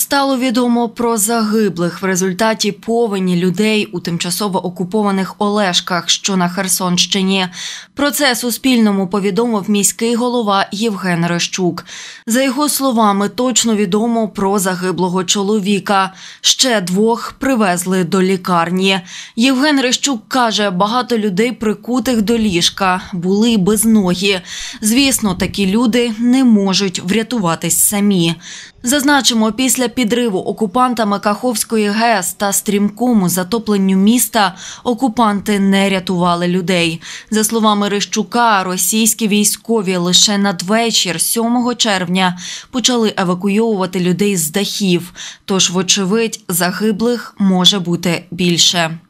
Стало відомо про загиблих в результаті повені людей у тимчасово окупованих Олешках, що на Херсонщині. Про це Суспільному повідомив міський голова Євген Рещук. За його словами, точно відомо про загиблого чоловіка. Ще двох привезли до лікарні. Євген Рещук каже, багато людей прикутих до ліжка були без ноги. Звісно, такі люди не можуть врятуватись самі. Зазначимо, після підриву окупантами Каховської ГЕС та стрімкому затопленню міста окупанти не рятували людей. За словами Рищука, російські військові лише надвечір, 7 червня, почали евакуйовувати людей з дахів. Тож, вочевидь, загиблих може бути більше.